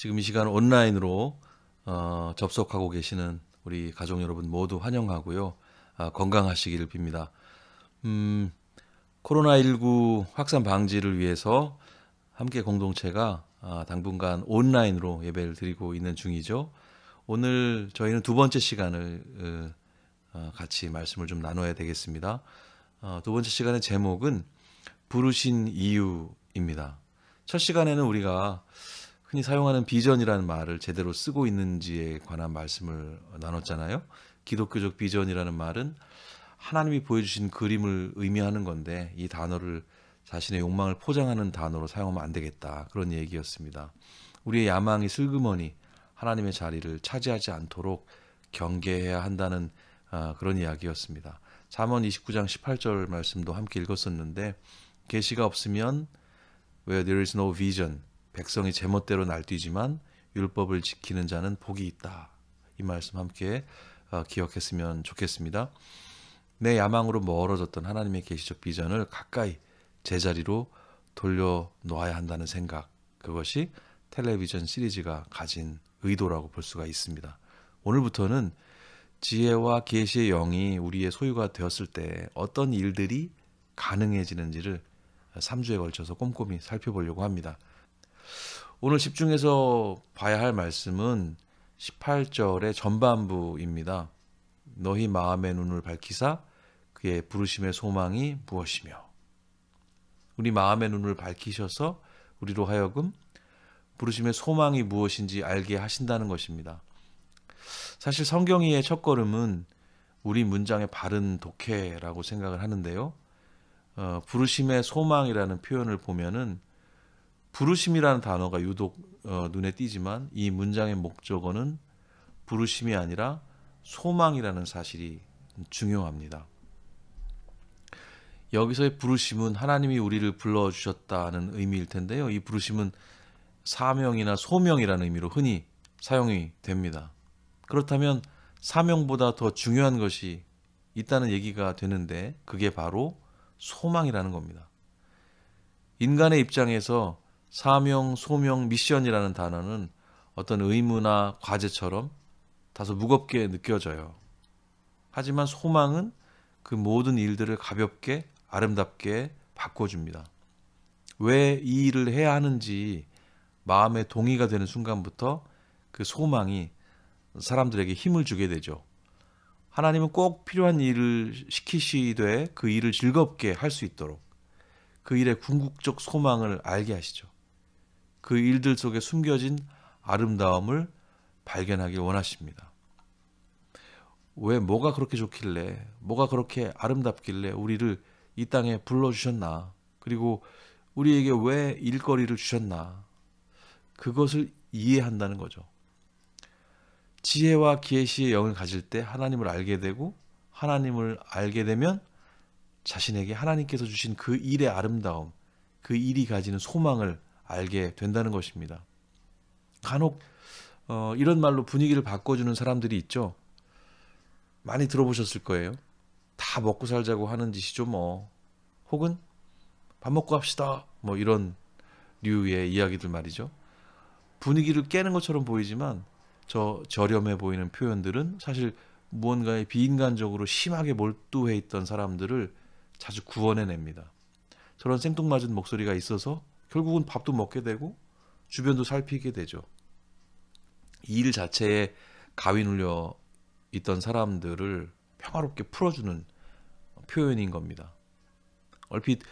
지금 이 시간 온라인으로 어, 접속하고 계시는 우리 가족 여러분 모두 환영하고요. 아, 건강하시기를 빕니다. 음, 코로나19 확산 방지를 위해서 함께 공동체가 아, 당분간 온라인으로 예배를 드리고 있는 중이죠. 오늘 저희는 두 번째 시간을 어, 같이 말씀을 좀 나눠야 되겠습니다. 어, 두 번째 시간의 제목은 부르신 이유입니다. 첫 시간에는 우리가 흔히 사용하는 비전이라는 말을 제대로 쓰고 있는지에 관한 말씀을 나눴잖아요. 기독교적 비전이라는 말은 하나님이 보여주신 그림을 의미하는 건데 이 단어를 자신의 욕망을 포장하는 단어로 사용하면 안 되겠다. 그런 얘기였습니다. 우리의 야망이 슬그머니 하나님의 자리를 차지하지 않도록 경계해야 한다는 아, 그런 이야기였습니다. 잠언 29장 18절 말씀도 함께 읽었었는데 계시가 없으면 where there is no vision 백성이 제멋대로 날뛰지만 율법을 지키는 자는 복이 있다. 이 말씀 함께 어, 기억했으면 좋겠습니다. 내 야망으로 멀어졌던 하나님의 계시적 비전을 가까이 제자리로 돌려 놓아야 한다는 생각. 그것이 텔레비전 시리즈가 가진 의도라고 볼 수가 있습니다. 오늘부터는 지혜와 계시의 영이 우리의 소유가 되었을 때 어떤 일들이 가능해지는지를 3주에 걸쳐서 꼼꼼히 살펴보려고 합니다. 오늘 집중해서 봐야 할 말씀은 18절의 전반부입니다. 너희 마음의 눈을 밝히사 그의 부르심의 소망이 무엇이며 우리 마음의 눈을 밝히셔서 우리로 하여금 부르심의 소망이 무엇인지 알게 하신다는 것입니다. 사실 성경의첫 걸음은 우리 문장의 바른 독해라고 생각을 하는데요. 어, 부르심의 소망이라는 표현을 보면은 부르심이라는 단어가 유독 어, 눈에 띄지만 이 문장의 목적어는 부르심이 아니라 소망이라는 사실이 중요합니다. 여기서의 부르심은 하나님이 우리를 불러 주셨다는 의미일 텐데요. 이 부르심은 사명이나 소명이라는 의미로 흔히 사용이 됩니다. 그렇다면 사명보다 더 중요한 것이 있다는 얘기가 되는데 그게 바로 소망이라는 겁니다. 인간의 입장에서 사명, 소명, 미션이라는 단어는 어떤 의무나 과제처럼 다소 무겁게 느껴져요. 하지만 소망은 그 모든 일들을 가볍게 아름답게 바꿔줍니다. 왜 이 일을 해야 하는지 마음에 동의가 되는 순간부터 그 소망이 사람들에게 힘을 주게 되죠. 하나님은 꼭 필요한 일을 시키시되 그 일을 즐겁게 할 수 있도록 그 일의 궁극적 소망을 알게 하시죠. 그 일들 속에 숨겨진 아름다움을 발견하길 원하십니다. 왜 뭐가 그렇게 좋길래, 뭐가 그렇게 아름답길래 우리를 이 땅에 불러주셨나? 그리고 우리에게 왜 일거리를 주셨나? 그것을 이해한다는 거죠. 지혜와 기의시의 영을 가질 때 하나님을 알게 되고 하나님을 알게 되면 자신에게 하나님께서 주신 그 일의 아름다움, 그 일이 가지는 소망을 알게 된다는 것입니다. 간혹 어, 이런 말로 분위기를 바꿔주는 사람들이 있죠. 많이 들어보셨을 거예요. 다 먹고 살자고 하는 짓이죠, 뭐. 혹은 밥 먹고 합시다. 뭐 이런 류의 이야기들 말이죠. 분위기를 깨는 것처럼 보이지만 저 저렴해 보이는 표현들은 사실 무언가에 비인간적으로 심하게 몰두해 있던 사람들을 자주 구원해냅니다. 저런 생뚱맞은 목소리가 있어서 결국은 밥도 먹게 되고 주변도 살피게 되죠. 일 자체에 가위 눌려 있던 사람들을 평화롭게 풀어주는 표현인 겁니다. 얼핏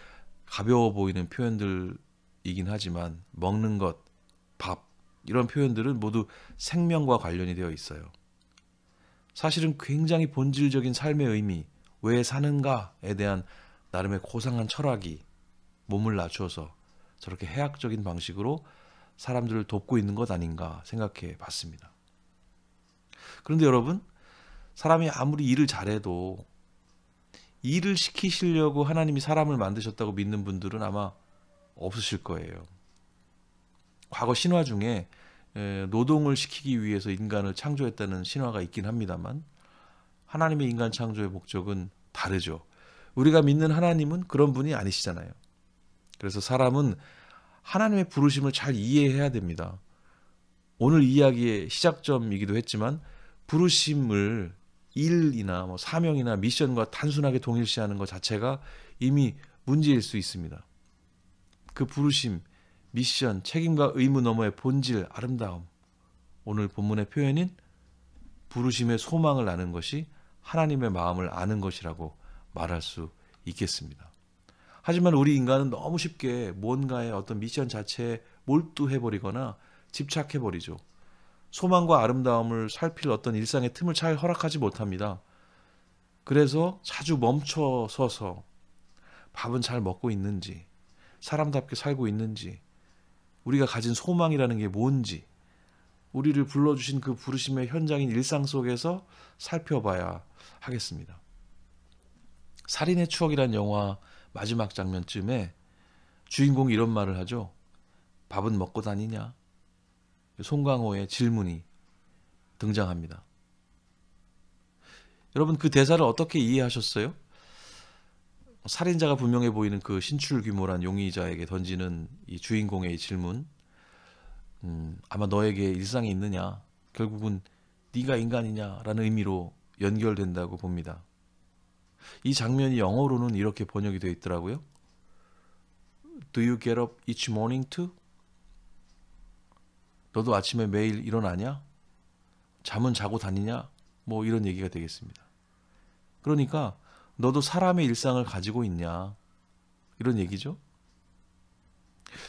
가벼워 보이는 표현들이긴 하지만 먹는 것, 밥 이런 표현들은 모두 생명과 관련이 되어 있어요. 사실은 굉장히 본질적인 삶의 의미, 왜 사는가에 대한 나름의 고상한 철학이 몸을 낮춰서 저렇게 해악적인 방식으로 사람들을 돕고 있는 것 아닌가 생각해 봤습니다. 그런데 여러분, 사람이 아무리 일을 잘해도 일을 시키시려고 하나님이 사람을 만드셨다고 믿는 분들은 아마 없으실 거예요. 과거 신화 중에 노동을 시키기 위해서 인간을 창조했다는 신화가 있긴 합니다만 하나님의 인간 창조의 목적은 다르죠. 우리가 믿는 하나님은 그런 분이 아니시잖아요. 그래서 사람은 하나님의 부르심을 잘 이해해야 됩니다. 오늘 이야기의 시작점이기도 했지만 부르심을 일이나 뭐 사명이나 미션과 단순하게 동일시하는 것 자체가 이미 문제일 수 있습니다. 그 부르심, 미션, 책임과 의무 너머의 본질, 아름다움. 오늘 본문의 표현인 부르심의 소망을 아는 것이 하나님의 마음을 아는 것이라고 말할 수 있겠습니다. 하지만 우리 인간은 너무 쉽게 뭔가의 어떤 미션 자체에 몰두해 버리거나 집착해 버리죠. 소망과 아름다움을 살필 어떤 일상의 틈을 잘 허락하지 못합니다. 그래서 자주 멈춰 서서 밥은 잘 먹고 있는지, 사람답게 살고 있는지, 우리가 가진 소망이라는 게 뭔지, 우리를 불러주신 그 부르심의 현장인 일상 속에서 살펴봐야 하겠습니다. 살인의 추억이란 영화 마지막 장면쯤에 주인공이 이런 말을 하죠. 밥은 먹고 다니냐? 송강호의 질문이 등장합니다. 여러분 그 대사를 어떻게 이해하셨어요? 뭐 살인자가 분명해 보이는 그 신출귀몰한 용의자에게 던지는 이 주인공의 질문, 음, 아마 너에게 일상이 있느냐, 결국은 네가 인간이냐라는 의미로 연결된다고 봅니다. 이 장면이 영어로는 이렇게 번역이 되어 있더라고요. Do you get up each morning to? 너도 아침에 매일 일어나냐? 잠은 자고 다니냐? 뭐 이런 얘기가 되겠습니다. 그러니까 너도 사람의 일상을 가지고 있냐? 이런 얘기죠.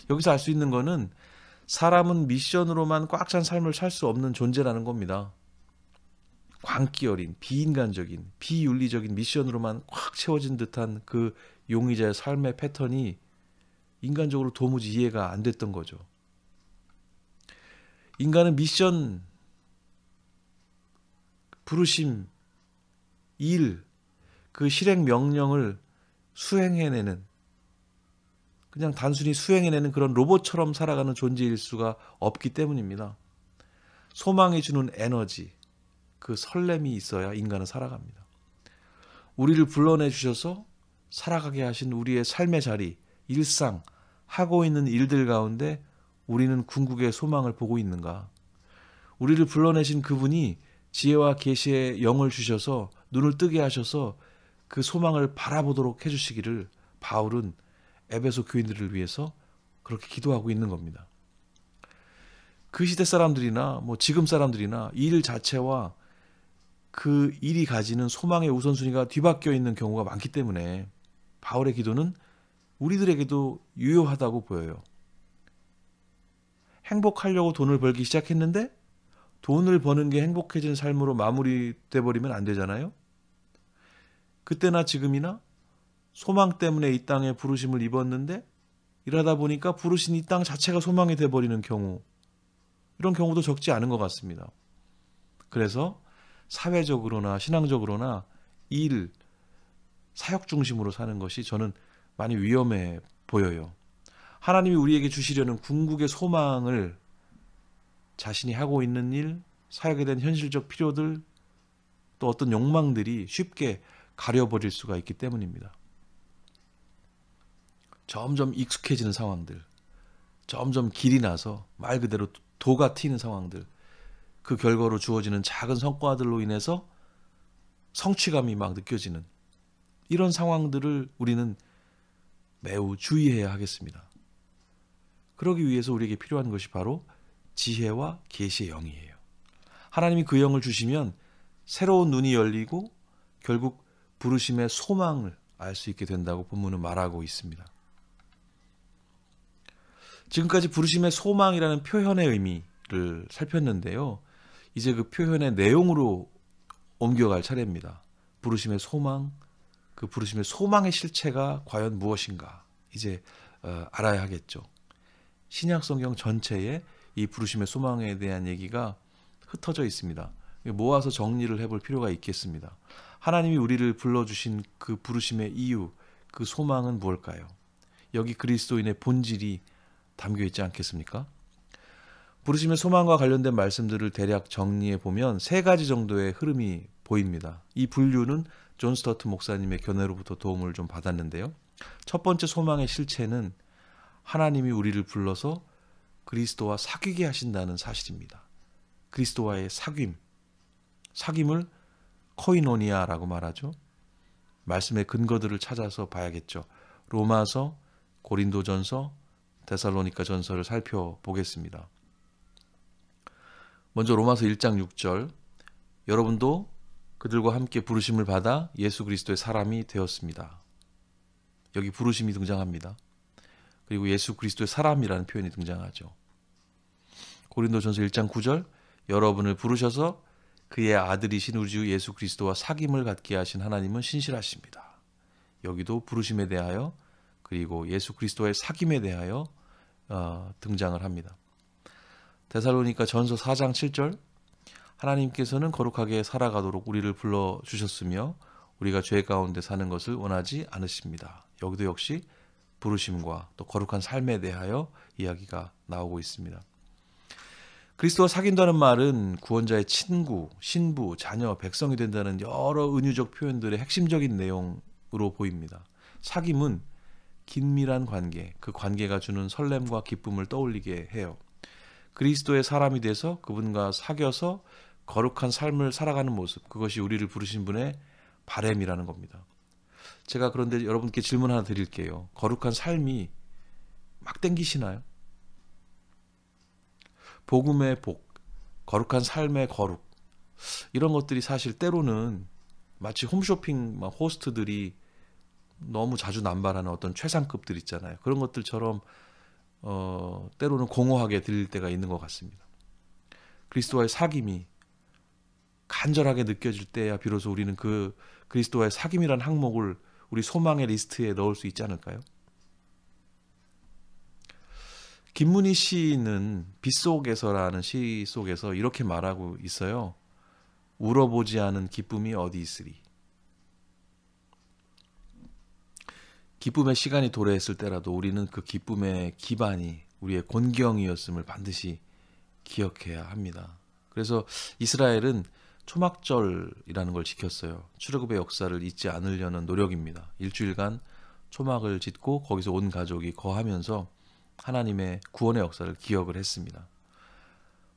여기서 알 수 있는 거는 사람은 미션으로만 꽉 찬 삶을 살 수 없는 존재라는 겁니다. 광기 어린 비인간적인 비윤리적인 미션으로만 확 채워진 듯한 그 용의자의 삶의 패턴이 인간적으로 도무지 이해가 안 됐던 거죠. 인간은 미션, 부르심, 일, 그 실행 명령을 수행해내는 그냥 단순히 수행해내는 그런 로봇처럼 살아가는 존재일 수가 없기 때문입니다. 소망이 주는 에너지, 그 설렘이 있어야 인간은 살아갑니다. 우리를 불러내 주셔서 살아가게 하신 우리의 삶의 자리, 일상, 하고 있는 일들 가운데 우리는 궁극의 소망을 보고 있는가? 우리를 불러내신 그분이 지혜와 계시의 영을 주셔서 눈을 뜨게 하셔서 그 소망을 바라보도록 해주시기를 바울은 에베소 교인들을 위해서 그렇게 기도하고 있는 겁니다. 그 시대 사람들이나 뭐 지금 사람들이나 일 자체와 그 일이 가지는 소망의 우선순위가 뒤바뀌어 있는 경우가 많기 때문에 바울의 기도는 우리들에게도 유효하다고 보여요. 행복하려고 돈을 벌기 시작했는데 돈을 버는 게 행복해진 삶으로 마무리돼 버리면 안 되잖아요. 그때나 지금이나 소망 때문에 이 땅에 부르심을 입었는데 이러다 보니까 부르신 이 땅 자체가 소망이 돼 버리는 경우 이런 경우도 적지 않은 것 같습니다. 그래서 사회적으로나 신앙적으로나 일, 사역 중심으로 사는 것이 저는 많이 위험해 보여요. 하나님이 우리에게 주시려는 궁극의 소망을 자신이 하고 있는 일, 사역에 대한 현실적 필요들, 또 어떤 욕망들이 쉽게 가려버릴 수가 있기 때문입니다. 점점 익숙해지는 상황들, 점점 길이 나서 말 그대로 도가 튀는 상황들, 그 결과로 주어지는 작은 성과들로 인해서 성취감이 막 느껴지는 이런 상황들을 우리는 매우 주의해야 하겠습니다. 그러기 위해서 우리에게 필요한 것이 바로 지혜와 계시의 영이에요. 하나님이 그 영을 주시면 새로운 눈이 열리고 결국 부르심의 소망을 알 수 있게 된다고 본문은 말하고 있습니다. 지금까지 부르심의 소망이라는 표현의 의미를 살폈는데요. 이제 그 표현의 내용으로 옮겨갈 차례입니다. 부르심의 소망, 그 부르심의 소망의 실체가 과연 무엇인가 이제 어, 알아야 하겠죠. 신약 성경 전체에 이 부르심의 소망에 대한 얘기가 흩어져 있습니다. 모아서 정리를 해볼 필요가 있겠습니다. 하나님이 우리를 불러주신 그 부르심의 이유, 그 소망은 무엇일까요? 여기 그리스도인의 본질이 담겨 있지 않겠습니까? 부르심의 소망과 관련된 말씀들을 대략 정리해 보면 세 가지 정도의 흐름이 보입니다. 이 분류는 존 스터트 목사님의 견해로부터 도움을 좀 받았는데요. 첫 번째 소망의 실체는 하나님이 우리를 불러서 그리스도와 사귀게 하신다는 사실입니다. 그리스도와의 사귐. 사귐을 코이노니아라고 말하죠. 말씀의 근거들을 찾아서 봐야겠죠. 로마서, 고린도전서, 데살로니카 전서를 살펴보겠습니다. 먼저 로마서 1장 6절 여러분도 그들과 함께 부르심을 받아 예수 그리스도의 사람이 되었습니다. 여기 부르심이 등장합니다. 그리고 예수 그리스도의 사람이라는 표현이 등장하죠. 고린도전서 1장 9절 여러분을 부르셔서 그의 아들이신 우리 주 예수 그리스도와 사귐을 갖게 하신 하나님은 신실하십니다. 여기도 부르심에 대하여 그리고 예수 그리스도의 사귐에 대하여 어, 등장을 합니다. 대살로니까 전서 4장 7절 하나님께서는 거룩하게 살아가도록 우리를 불러 주셨으며 우리가 죄 가운데 사는 것을 원하지 않으십니다. 여기도 역시 부르심과 또 거룩한 삶에 대하여 이야기가 나오고 있습니다. 그리스도와 사귄다는 말은 구원자의 친구, 신부, 자녀, 백성이 된다는 여러 은유적 표현들의 핵심적인 내용으로 보입니다. 사귐은 긴밀한 관계, 그 관계가 주는 설렘과 기쁨을 떠올리게 해요. 그리스도의 사람이 돼서 그분과 사귀어서 거룩한 삶을 살아가는 모습 그것이 우리를 부르신 분의 바램이라는 겁니다. 제가 그런데 여러분께 질문 하나 드릴게요. 거룩한 삶이 막 땡기시나요? 복음의 복, 거룩한 삶의 거룩 이런 것들이 사실 때로는 마치 홈쇼핑 호스트들이 너무 자주 남발하는 어떤 최상급들 있잖아요. 그런 것들처럼 어, 때로는 공허하게 들릴 때가 있는 것 같습니다. 그리스도와의 사귐이 간절하게 느껴질 때야 비로소 우리는 그 그리스도와의 사귐이란 항목을 우리 소망의 리스트에 넣을 수 있지 않을까요? 김문희 시인은 속에서라는시 속에서 이렇게 말하고 있어요. 울어보지 않은 기쁨이 어디 있으리. 기쁨의 시간이 도래했을 때라도 우리는 그 기쁨의 기반이 우리의 곤경이었음을 반드시 기억해야 합니다. 그래서 이스라엘은 초막절이라는 걸 지켰어요. 출애굽의 역사를 잊지 않으려는 노력입니다. 일주일간 초막을 짓고 거기서 온 가족이 거하면서 하나님의 구원의 역사를 기억을 했습니다.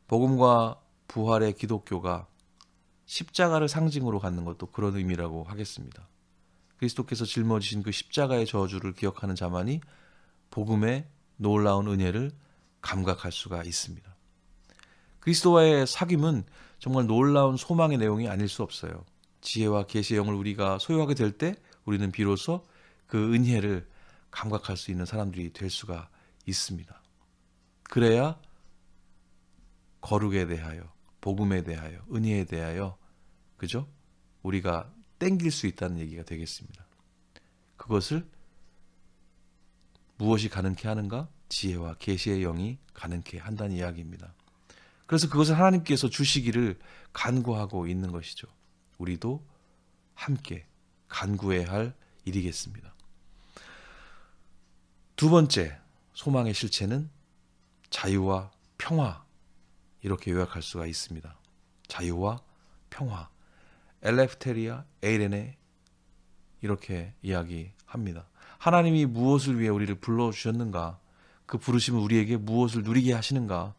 복음과 부활의 기독교가 십자가를 상징으로 갖는 것도 그런 의미라고 하겠습니다. 그리스도께서 짊어지신 그 십자가의 저주를 기억하는 자만이 복음의 놀라운 은혜를 감각할 수가 있습니다. 그리스도와의 사귐은 정말 놀라운 소망의 내용이 아닐 수 없어요. 지혜와 계시의 영을 우리가 소유하게 될 때 우리는 비로소 그 은혜를 감각할 수 있는 사람들이 될 수가 있습니다. 그래야 거룩에 대하여, 복음에 대하여, 은혜에 대하여, 그죠? 우리가 땡길 수 있다는 얘기가 되겠습니다. 그것을 무엇이 가능케 하는가? 지혜와 계시의 영이 가능케 한다는 이야기입니다. 그래서 그것을 하나님께서 주시기를 간구하고 있는 것이죠. 우리도 함께 간구해야 할 일이겠습니다. 두 번째, 소망의 실체는 자유와 평화 이렇게 요약할 수가 있습니다. 자유와 평화. 엘레프테리아, 에이레네 이렇게 이야기합니다. 하나님이 무엇을 위해 우리를 불러주셨는가? 그 부르심을 우리에게 무엇을 누리게 하시는가?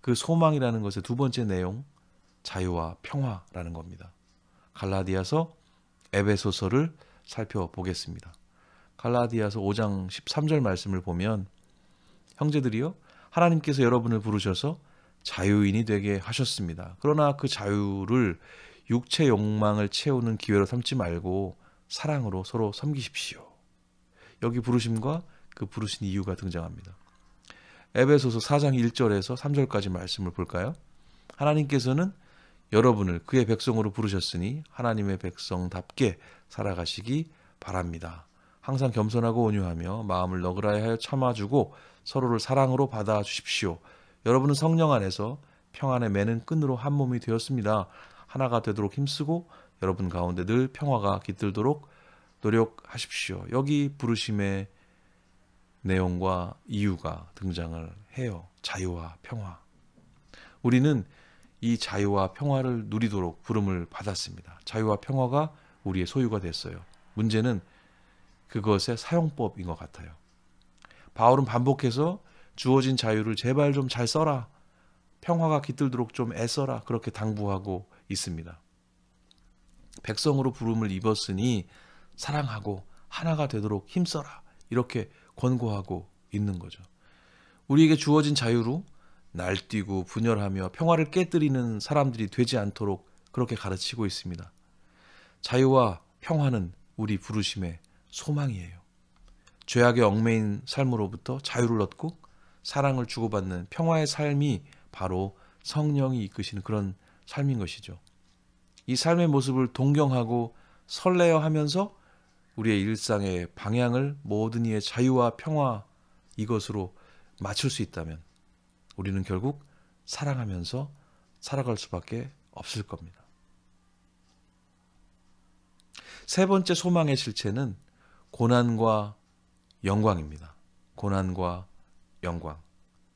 그 소망이라는 것의 두 번째 내용, 자유와 평화라는 겁니다. 갈라디아서 에베소서를 살펴보겠습니다. 갈라디아서 5장 13절 말씀을 보면 형제들이여 하나님께서 여러분을 부르셔서 자유인이 되게 하셨습니다. 그러나 그 자유를 육체 욕망을 채우는 기회로 삼지 말고 사랑으로 서로 섬기십시오. 여기 부르심과 그 부르신 이유가 등장합니다. 에베소서 4장 1절에서 3절까지 말씀을 볼까요? 하나님께서는 여러분을 그의 백성으로 부르셨으니 하나님의 백성답게 살아가시기 바랍니다. 항상 겸손하고 온유하며 마음을 너그라이 하여 참아주고 서로를 사랑으로 받아주십시오. 여러분은 성령 안에서 평안의 매는 끈으로 한 몸이 되었습니다. 하나가 되도록 힘쓰고 여러분 가운데 늘 평화가 깃들도록 노력하십시오. 여기 부르심의 내용과 이유가 등장을 해요. 자유와 평화. 우리는 이 자유와 평화를 누리도록 부름을 받았습니다. 자유와 평화가 우리의 소유가 됐어요. 문제는 그것의 사용법인 것 같아요. 바울은 반복해서 주어진 자유를 제발 좀 잘 써라. 평화가 깃들도록 좀 애써라. 그렇게 당부하고 있습니다. 백성으로 부름을 입었으니 사랑하고 하나가 되도록 힘써라. 이렇게 권고하고 있는 거죠. 우리에게 주어진 자유로 날뛰고 분열하며 평화를 깨뜨리는 사람들이 되지 않도록 그렇게 가르치고 있습니다. 자유와 평화는 우리 부르심의 소망이에요. 죄악의 얽매인 삶으로부터 자유를 얻고 사랑을 주고받는 평화의 삶이 바로 성령이 이끄시는 그런 삶인 것이죠. 이 삶의 모습을 동경하고 설레어 하면서 우리의 일상의 방향을 모든 이의 자유와 평화 이것으로 맞출 수 있다면 우리는 결국 사랑하면서 살아갈 수밖에 없을 겁니다. 세 번째 소망의 실체는 고난과 영광입니다. 고난과 영광.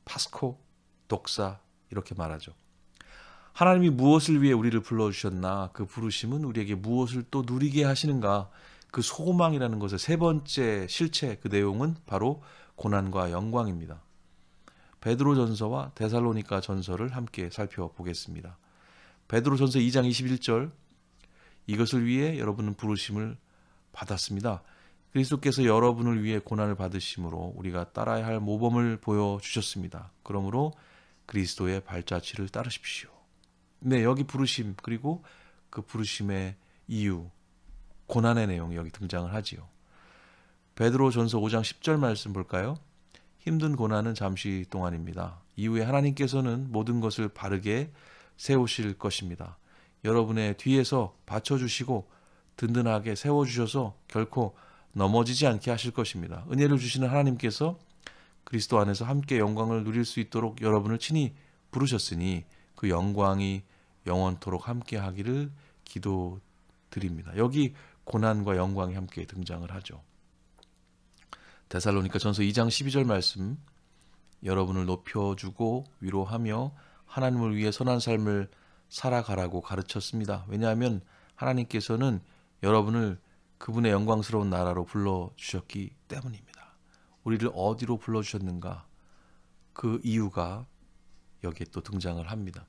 파스코, 독사, 이렇게 말하죠. 하나님이 무엇을 위해 우리를 불러주셨나 그 부르심은 우리에게 무엇을 또 누리게 하시는가 그 소망이라는 것의 세 번째 실체 그 내용은 바로 고난과 영광입니다. 베드로 전서와 데살로니카 전서를 함께 살펴보겠습니다. 베드로 전서 2장 21절 이것을 위해 여러분은 부르심을 받았습니다. 그리스도께서 여러분을 위해 고난을 받으심으로 우리가 따라야 할 모범을 보여 주셨습니다. 그러므로 그리스도의 발자취를 따르십시오. 네, 여기 부르심 그리고 그 부르심의 이유, 고난의 내용이 여기 등장을 하지요. 베드로전서 5장 10절 말씀 볼까요? 힘든 고난은 잠시 동안입니다. 이후에 하나님께서는 모든 것을 바르게 세우실 것입니다. 여러분의 뒤에서 받쳐주시고 든든하게 세워주셔서 결코 넘어지지 않게 하실 것입니다. 은혜를 주시는 하나님께서 그리스도 안에서 함께 영광을 누릴 수 있도록 여러분을 친히 부르셨으니 그 영광이 영원토록 함께 하기를 기도드립니다. 여기 고난과 영광이 함께 등장을 하죠. 데살로니카 전서 2장 12절 말씀 여러분을 높여주고 위로하며 하나님을 위해 선한 삶을 살아가라고 가르쳤습니다. 왜냐하면 하나님께서는 여러분을 그분의 영광스러운 나라로 불러주셨기 때문입니다. 우리를 어디로 불러주셨는가 그 이유가 여기에 또 등장을 합니다.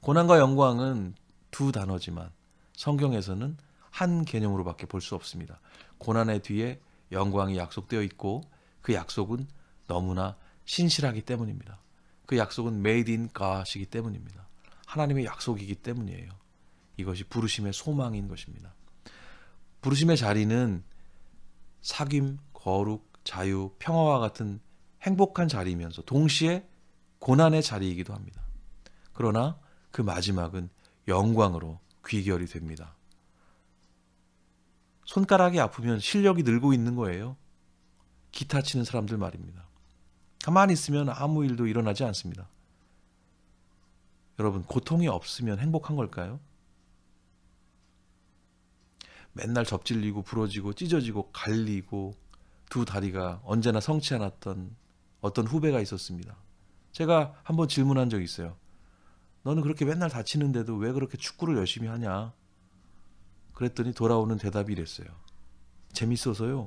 고난과 영광은 두 단어지만 성경에서는 한 개념으로밖에 볼 수 없습니다. 고난의 뒤에 영광이 약속되어 있고 그 약속은 너무나 신실하기 때문입니다. 그 약속은 made in God이기 때문입니다. 하나님의 약속이기 때문이에요. 이것이 부르심의 소망인 것입니다. 부르심의 자리는 사귐, 거룩, 자유, 평화와 같은 행복한 자리이면서 동시에 고난의 자리이기도 합니다. 그러나 그 마지막은 영광으로 귀결이 됩니다. 손가락이 아프면 실력이 늘고 있는 거예요. 기타 치는 사람들 말입니다. 가만히 있으면 아무 일도 일어나지 않습니다. 여러분, 고통이 없으면 행복한 걸까요? 맨날 접질리고 부러지고 찢어지고 갈리고 두 다리가 언제나 성치 않았던 어떤 후배가 있었습니다. 제가 한번 질문한 적이 있어요. 너는 그렇게 맨날 다치는데도 왜 그렇게 축구를 열심히 하냐? 그랬더니 돌아오는 대답이 이랬어요. 재밌어서요.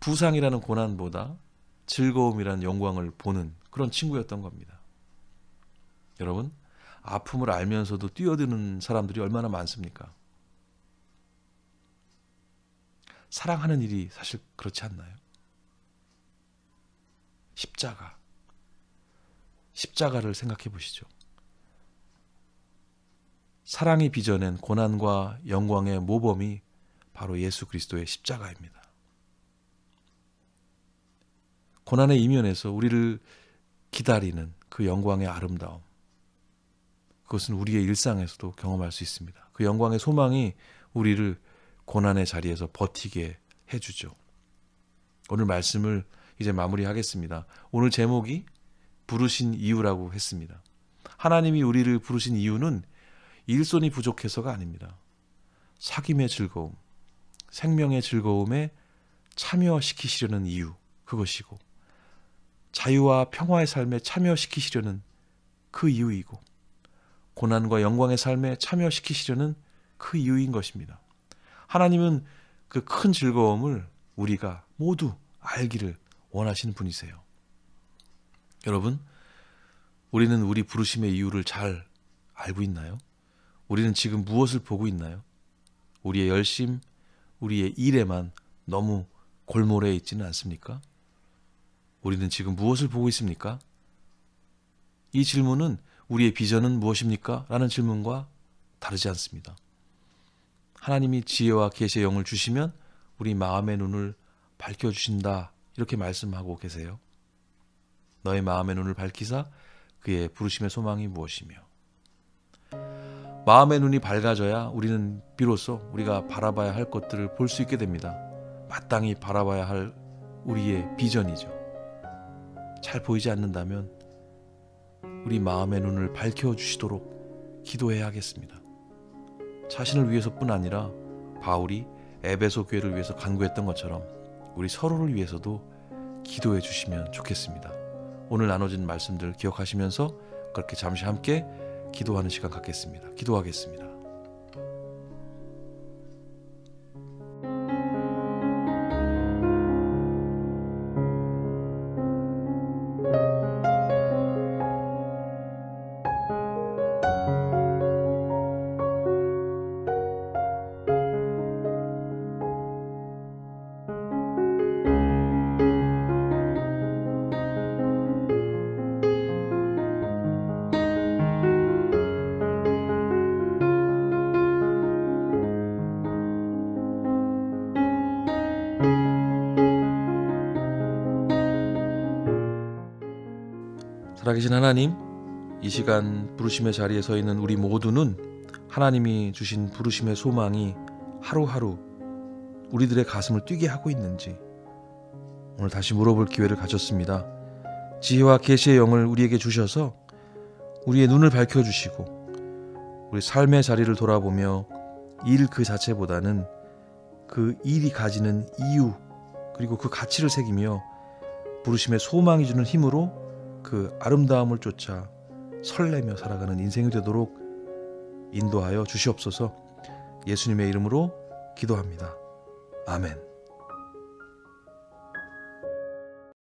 부상이라는 고난보다 즐거움이란 영광을 보는 그런 친구였던 겁니다. 여러분, 아픔을 알면서도 뛰어드는 사람들이 얼마나 많습니까? 사랑하는 일이 사실 그렇지 않나요? 십자가. 십자가를 생각해 보시죠. 사랑이 빚어낸 고난과 영광의 모범이 바로 예수 그리스도의 십자가입니다. 고난의 이면에서 우리를 기다리는 그 영광의 아름다움. 그것은 우리의 일상에서도 경험할 수 있습니다. 그 영광의 소망이 우리를 고난의 자리에서 버티게 해주죠. 오늘 말씀을 이제 마무리하겠습니다. 오늘 제목이 부르신 이유라고 했습니다. 하나님이 우리를 부르신 이유는 일손이 부족해서가 아닙니다. 사귐의 즐거움, 생명의 즐거움에 참여시키시려는 이유, 그것이고, 자유와 평화의 삶에 참여시키시려는 그 이유이고, 고난과 영광의 삶에 참여시키시려는 그 이유인 것입니다. 하나님은 그 큰 즐거움을 우리가 모두 알기를 원하시는 분이세요. 여러분, 우리는 우리 부르심의 이유를 잘 알고 있나요? 우리는 지금 무엇을 보고 있나요? 우리의 열심, 우리의 일에만 너무 골몰해 있지는 않습니까? 우리는 지금 무엇을 보고 있습니까? 이 질문은 우리의 비전은 무엇입니까? 라는 질문과 다르지 않습니다. 하나님이 지혜와 계시의 영을 주시면 우리 마음의 눈을 밝혀 주신다. 이렇게 말씀하고 계세요. 너의 마음의 눈을 밝히사 그의 부르심의 소망이 무엇이며 마음의 눈이 밝아져야 우리는 비로소 우리가 바라봐야 할 것들을 볼 수 있게 됩니다. 마땅히 바라봐야 할 우리의 비전이죠. 잘 보이지 않는다면 우리 마음의 눈을 밝혀 주시도록 기도해야 하겠습니다. 자신을 위해서뿐 아니라 바울이 에베소 교회를 위해서 간구했던 것처럼 우리 서로를 위해서도 기도해 주시면 좋겠습니다. 오늘 나눠진 말씀들 기억하시면서 그렇게 잠시 함께 기도하는 시간 갖겠습니다. 기도하겠습니다. 살아계신 하나님, 이 시간 부르심의 자리에 서 있는 우리 모두는 하나님이 주신 부르심의 소망이 하루하루 우리들의 가슴을 뛰게 하고 있는지 오늘 다시 물어볼 기회를 가졌습니다. 지혜와 계시의 영을 우리에게 주셔서 우리의 눈을 밝혀 주시고 우리 삶의 자리를 돌아보며 일 그 자체보다는 그 일이 가지는 이유 그리고 그 가치를 새기며 부르심의 소망이 주는 힘으로 그 아름다움을 쫓아 설레며 살아가는 인생이 되도록 인도하여 주시옵소서 예수님의 이름으로 기도합니다. 아멘.